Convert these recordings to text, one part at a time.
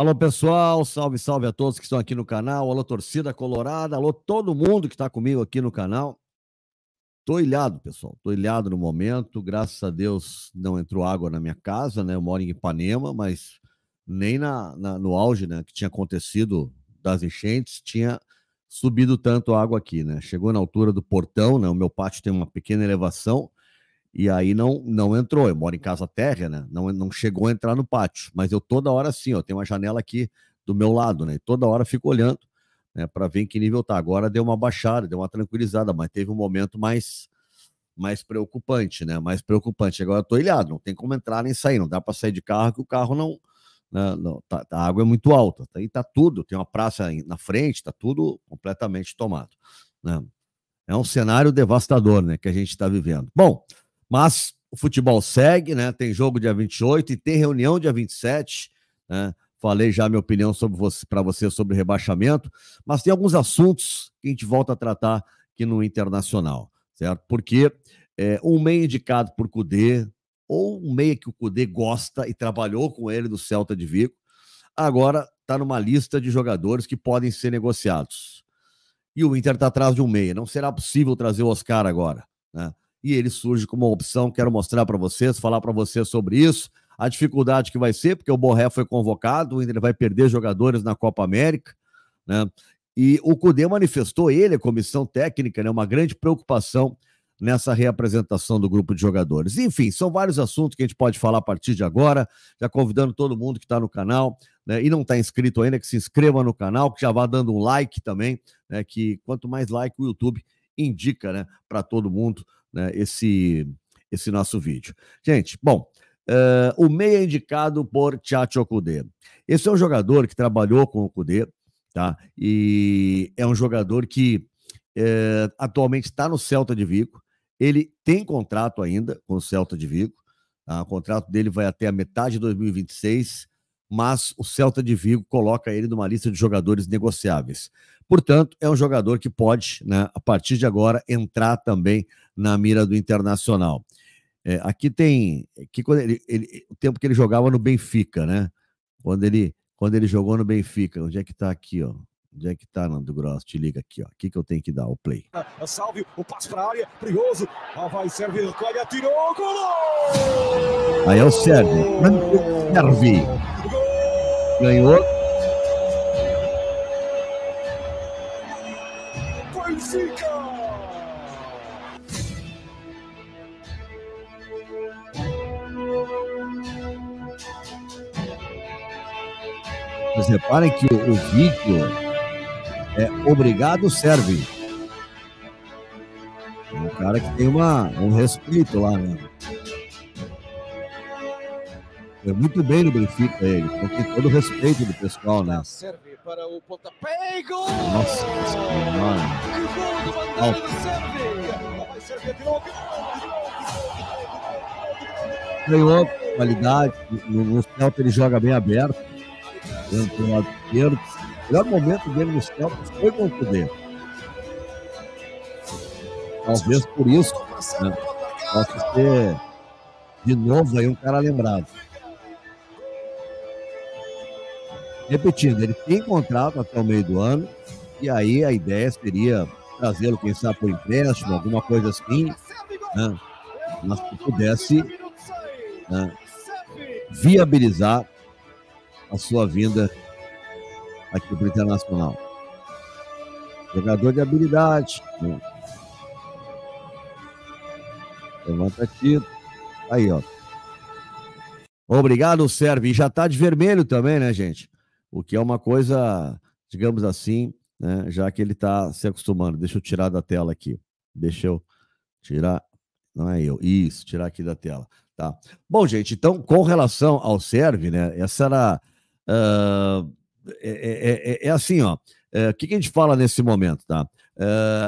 Alô, pessoal, salve, salve a todos que estão aqui no canal. Alô, torcida colorada, alô, todo mundo que está comigo aqui no canal. Tô ilhado, pessoal, tô ilhado no momento. Graças a Deus não entrou água na minha casa, né? Eu moro em Ipanema, mas nem na, na no auge, né, que tinha acontecido das enchentes, tinha subido tanto água aqui, né? Chegou na altura do portão, né? O meu pátio tem uma pequena elevação e aí não não entrou. Eu moro em casa térrea, né? Não, não chegou a entrar no pátio. Mas eu toda hora assim, ó, tem uma janela aqui do meu lado, né? E toda hora fico olhando, né, para ver em que nível tá. Agora deu uma baixada, deu uma tranquilizada, mas teve um momento mais mais preocupante, né? Mais preocupante. Agora eu tô ilhado, não tem como entrar nem sair, não dá para sair de carro que o carro não, né não tá, a água é muito alta, Aí tá, tá tudo, tem uma praça na frente, tá tudo completamente tomado, né? É um cenário devastador, né, que a gente está vivendo. Bom, mas o futebol segue, né? Tem jogo dia 28 e tem reunião dia 27, né? Falei já minha opinião sobre você, para você sobre rebaixamento, mas tem alguns assuntos que a gente volta a tratar aqui no Internacional, certo? Porque é, um meio indicado por Cudê, ou um meia que o Cudê gosta e trabalhou com ele do Celta de Vigo, agora está numa lista de jogadores que podem ser negociados. E o Inter está atrás de um meia. Não será possível trazer o Oscar agora. Né? e ele surge como uma opção. Quero mostrar para vocês, falar para vocês sobre isso, a dificuldade que vai ser, porque o Borré foi convocado, ele vai perder jogadores na Copa América, né? E o Cudê manifestou ele, a comissão técnica, né, uma grande preocupação nessa reapresentação do grupo de jogadores. Enfim, são vários assuntos que a gente pode falar a partir de agora, já convidando todo mundo que está no canal né, e não está inscrito ainda, que se inscreva no canal, que já vá dando um like também, né, que quanto mais like o YouTube indica né, para todo mundo né, esse, esse nosso vídeo. Gente, bom, uh, o meia é indicado por Tchatcho Kudê. Esse é um jogador que trabalhou com o Kudê, tá? E é um jogador que uh, atualmente está no Celta de Vigo. Ele tem contrato ainda com o Celta de Vigo. Tá? O contrato dele vai até a metade de 2026 mas o Celta de Vigo coloca ele numa lista de jogadores negociáveis. Portanto, é um jogador que pode, né, a partir de agora, entrar também na mira do Internacional. É, aqui tem que quando ele, ele, o tempo que ele jogava no Benfica, né? Quando ele, quando ele jogou no Benfica, onde é que tá aqui, ó? Onde é que tá, Nando Gross? Te liga aqui, ó. O que eu tenho que dar o play. É, é salve, o passo pra área, perigoso. Ah, vai, serve, recolhe, atirou, gol! Aí é o Sérgio. Serve ganhou. Mas reparem que o, o vídeo é obrigado serve. É um cara que tem uma, um respeito lá, né? Foi é muito bem no Benfica ele, com todo o respeito do pessoal lá. Né? Serve para o pontapé e gol! Nossa, que senhora! Que gol do Bandai do Serve! Vai servir de novo! Ganhou qualidade, no, no Celta ele joga bem aberto, dentro do lado esquerdo. O melhor momento dele no Celta foi com o poder. Talvez por isso né, possa ser de novo aí um cara lembrado. repetindo, ele tem contrato até o meio do ano, e aí a ideia seria trazê-lo, quem sabe, por empréstimo, alguma coisa assim, né? mas que pudesse né, viabilizar a sua vinda aqui para o Internacional. Jogador de habilidade. Né? Levanta aqui. Aí, ó. Obrigado, Serve. E já tá de vermelho também, né, gente? o que é uma coisa, digamos assim, né, já que ele está se acostumando. Deixa eu tirar da tela aqui. Deixa eu tirar. Não é eu. Isso, tirar aqui da tela. Tá. Bom, gente, então, com relação ao serve, né? Essa era. Uh, é, é, é, assim, ó. É, o que, que, a gente fala nesse momento, tá?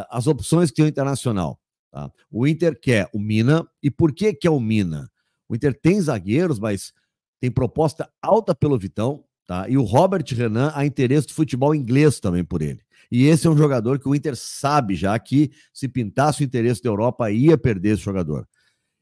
as opções que tem o Internacional. Tá? O Inter quer o Mina. E por que quer o Mina? O Inter tem zagueiros, mas tem proposta alta pelo Vitão. Tá? E o Robert Renan há interesse do futebol inglês também por ele. E esse é um jogador que o Inter sabe já que se pintasse o interesse da Europa ia perder esse jogador.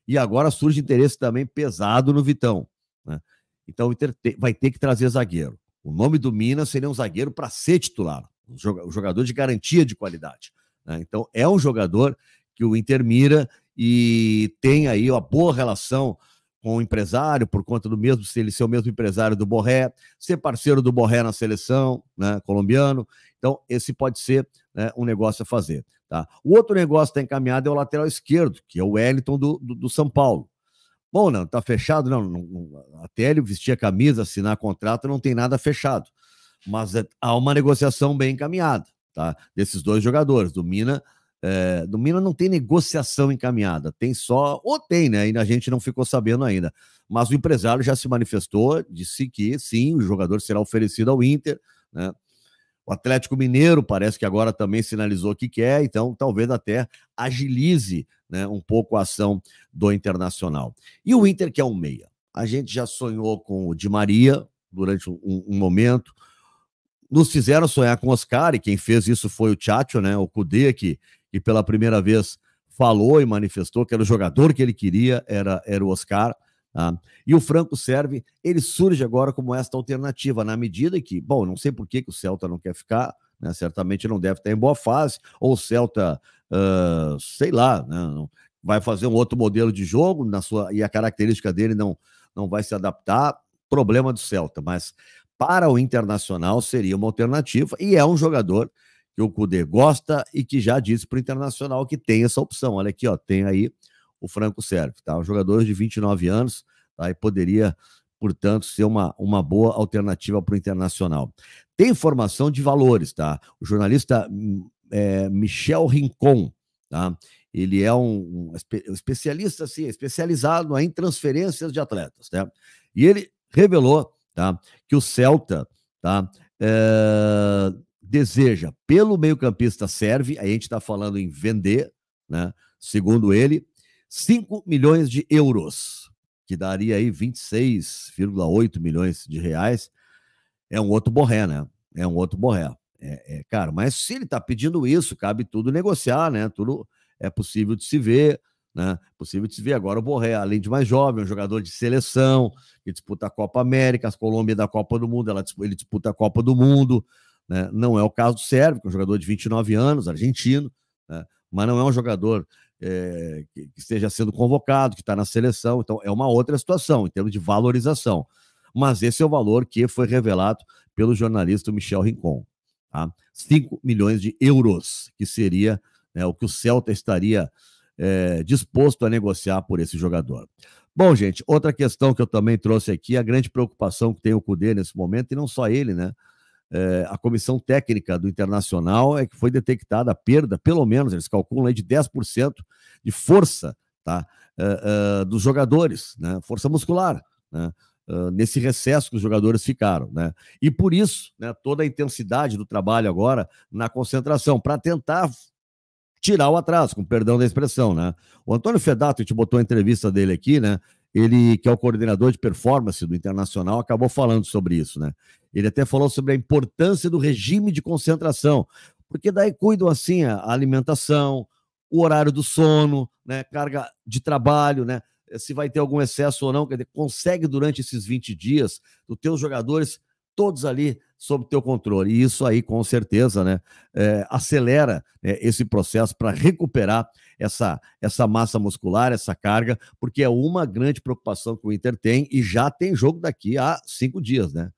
E agora surge interesse também pesado no Vitão. Né? Então o Inter te... vai ter que trazer zagueiro. O nome do Minas seria um zagueiro para ser titular, um jogador de garantia de qualidade. Né? Então é um jogador que o Inter mira e tem aí uma boa relação com o empresário, por conta do mesmo, se ele ser o mesmo empresário do Borré, ser parceiro do Borré na seleção né, colombiano. Então, esse pode ser né, um negócio a fazer. Tá? O outro negócio que está encaminhado é o lateral esquerdo, que é o Wellington do, do, do São Paulo. Bom, não, tá fechado, não, não, Até ele vestir a camisa, assinar contrato, não tem nada fechado. Mas é, há uma negociação bem encaminhada, tá? Desses dois jogadores, do Mina é, do Milan não tem negociação encaminhada, tem só, ou tem, né? e a gente não ficou sabendo ainda. Mas o empresário já se manifestou, disse que sim, o jogador será oferecido ao Inter, né? O Atlético Mineiro parece que agora também sinalizou que quer, então talvez até agilize né, um pouco a ação do Internacional. E o Inter que é um meia. A gente já sonhou com o Di Maria durante um, um momento, nos fizeram sonhar com o Oscar, e quem fez isso foi o Tchatcho, né? O Kudê, que e pela primeira vez falou e manifestou que era o jogador que ele queria, era, era o Oscar. Tá? E o Franco serve, ele surge agora como esta alternativa, na medida que, bom, não sei por que, que o Celta não quer ficar, né? certamente não deve estar em boa fase, ou o Celta, uh, sei lá, né? vai fazer um outro modelo de jogo na sua, e a característica dele não, não vai se adaptar, problema do Celta, mas para o Internacional seria uma alternativa e é um jogador que o Cudê gosta e que já disse para o Internacional que tem essa opção. Olha aqui, ó, tem aí o Franco Sérgio, tá? Um jogador de 29 anos, tá? E poderia, portanto, ser uma, uma boa alternativa para o Internacional. Tem informação de valores, tá? O jornalista é, Michel Rincon, tá? Ele é um, um especialista, assim, especializado em transferências de atletas, né? E ele revelou, tá? Que o Celta, tá? É, deseja pelo meio-campista serve, a gente está falando em vender, né? Segundo ele, 5 milhões de euros, que daria aí 26,8 milhões de reais. É um outro borré, né? É um outro borré. É, é, cara, mas se ele está pedindo isso, cabe tudo negociar, né? Tudo é possível de se ver, né? Possível de se ver agora o Borré, além de mais jovem, é um jogador de seleção que disputa a Copa América, a Colômbia da Copa do Mundo, ela, ele disputa a Copa do Mundo, né? Não é o caso do Sérgio, que é um jogador de 29 anos, argentino, né? mas não é um jogador é, que esteja sendo convocado, que está na seleção. Então, é uma outra situação em termos de valorização. Mas esse é o valor que foi revelado pelo jornalista Michel Rincon. Tá? 5 milhões de euros, que seria né, o que o Celta estaria é, disposto a negociar por esse jogador. Bom, gente, outra questão que eu também trouxe aqui, a grande preocupação que tem o Cudê nesse momento, e não só ele, né? é, a comissão técnica do Internacional é que foi detectada a perda, pelo menos, eles calculam aí de 10% de força tá, é, é, dos jogadores, né, força muscular, né, eh, nesse recesso que os jogadores ficaram. Né, e por isso, né, toda a intensidade do trabalho agora na concentração, para tentar tirar o atraso, com perdão da expressão, né? O Antônio Fedato, a gente botou a entrevista dele aqui, né? ele, que é o coordenador de performance do Internacional, acabou falando sobre isso, né? Ele até falou sobre a importância do regime de concentração, porque daí cuidam assim a alimentação, o horário do sono, né, carga de trabalho, né, se vai ter algum excesso ou não, quer dizer, consegue durante esses 20 dias os teus jogadores todos ali sob teu controle. E isso aí, com certeza, né, é, acelera né, esse processo para recuperar essa, essa massa muscular, essa carga, porque é uma grande preocupação que o Inter tem e já tem jogo daqui a cinco dias, né?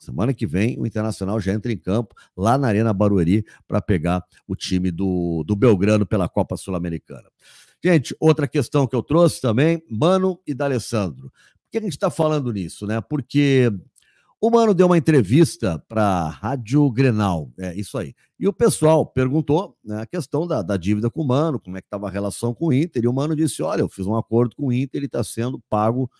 Semana que vem, o Internacional já entra em campo lá na Arena Barueri para pegar o time do, do Belgrano pela Copa Sul-Americana. Gente, outra questão que eu trouxe também, Mano e D'Alessandro. Por que a gente está falando nisso, né? Porque o Mano deu uma entrevista para a Rádio Grenal, é isso aí. E o pessoal perguntou né, a questão da, da, dívida com o Mano, como é que estava a relação com o Inter, e o Mano disse, olha, eu fiz um acordo com o Inter, ele está sendo pago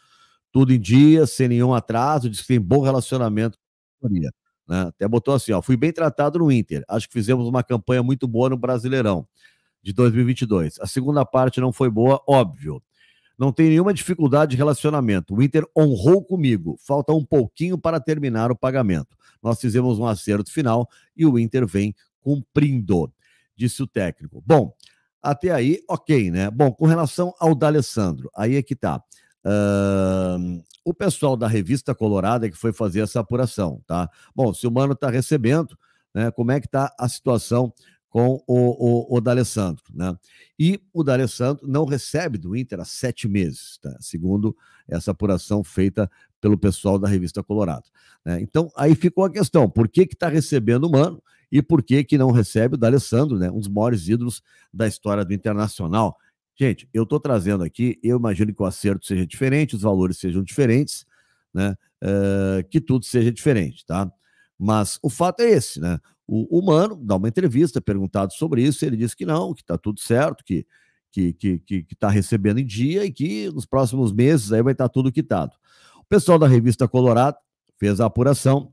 tudo em dia, sem nenhum atraso, disse que tem bom relacionamento com a companhia. Né? Até botou assim, ó, fui bem tratado no Inter, acho que fizemos uma campanha muito boa no Brasileirão de 2022. A segunda parte não foi boa, óbvio. Não tem nenhuma dificuldade de relacionamento. O Inter honrou comigo. Falta um pouquinho para terminar o pagamento. Nós fizemos um acerto final e o Inter vem cumprindo, disse o técnico. Bom, até aí, ok, né? Bom, com relação ao D'Alessandro, aí é que tá. Uh, o pessoal da revista Colorada que foi fazer essa apuração, tá? Bom, se o Mano tá recebendo, né? Como é que tá a situação com o, o, o D'Alessandro, né? E o D'Alessandro não recebe do Inter há sete meses, tá? segundo essa apuração feita pelo pessoal da revista Colorado. Né? Então, aí ficou a questão, por que que tá recebendo o Mano e por que que não recebe o D'Alessandro, né? Um dos maiores ídolos da história do Internacional. Gente, eu estou trazendo aqui, eu imagino que o acerto seja diferente, os valores sejam diferentes, né? Uh, que tudo seja diferente, tá? Mas o fato é esse, né? O humano dá uma entrevista, é perguntado sobre isso, ele diz que não, que está tudo certo, que que que que está recebendo em dia e que nos próximos meses aí vai estar tá tudo quitado. O pessoal da revista Colorado fez a apuração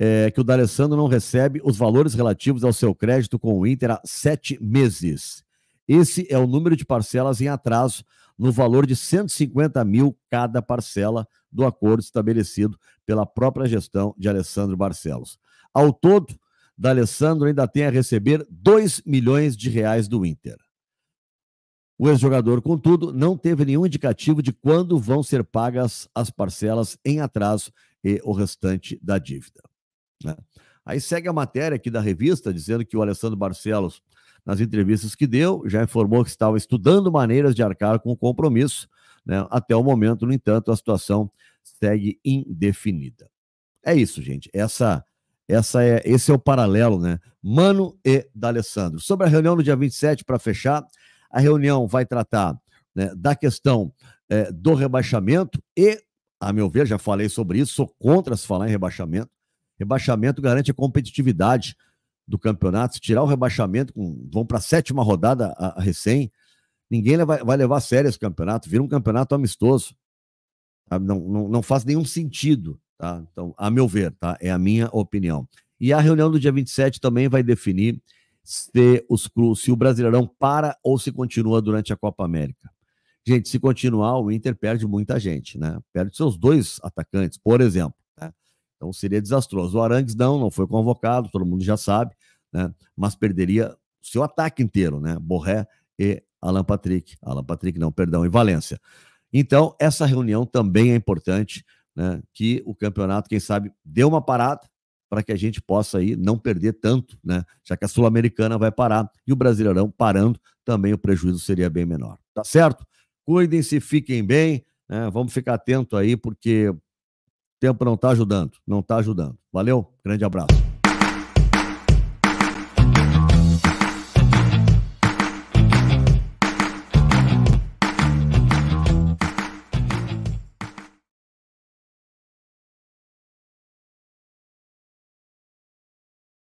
é, que o D'Alessandro não recebe os valores relativos ao seu crédito com o Inter há sete meses. Esse é o número de parcelas em atraso no valor de 150 mil cada parcela do acordo estabelecido pela própria gestão de Alessandro Barcelos. Ao todo, Alessandro ainda tem a receber 2 milhões de reais do Inter. O ex-jogador, contudo, não teve nenhum indicativo de quando vão ser pagas as parcelas em atraso e o restante da dívida. Né? Aí segue a matéria aqui da revista dizendo que o Alessandro Barcelos nas entrevistas que deu, já informou que estava estudando maneiras de arcar com o compromisso. Né? Até o momento, no entanto, a situação segue indefinida. É isso, gente. Essa, essa é, esse é o paralelo, né? Mano e D'Alessandro. Sobre a reunião no dia 27, para fechar, a reunião vai tratar né, da questão é, do rebaixamento e, a meu ver, já falei sobre isso, sou contra se falar em rebaixamento. Rebaixamento garante a competitividade do campeonato, se tirar o rebaixamento, com, vão para a sétima rodada a, a recém, ninguém vai, vai, levar a sério esse campeonato, vira um campeonato amistoso. Não, não, não faz nenhum sentido, tá? Então, a meu ver, tá? É a minha opinião. E a reunião do dia 27 também vai definir se, os, se o Brasileirão para ou se continua durante a Copa América. Gente, se continuar, o Inter perde muita gente, né? Perde seus dois atacantes, por exemplo. Né? Então seria desastroso. O Arangues não, não foi convocado, todo mundo já sabe né? mas perderia seu ataque inteiro, né? Borré e Alan Patrick. Alan Patrick, não, perdão, e Valência. Então, essa reunião também é importante, né? Que o campeonato, quem sabe, dê uma parada para que a gente possa aí não perder tanto, né? Já que a Sul-Americana vai parar e o Brasileirão parando, também o prejuízo seria bem menor. Tá certo? Cuidem-se, fiquem bem, né? Vamos ficar atento aí, porque o tempo não está ajudando, não está ajudando. Valeu, grande abraço.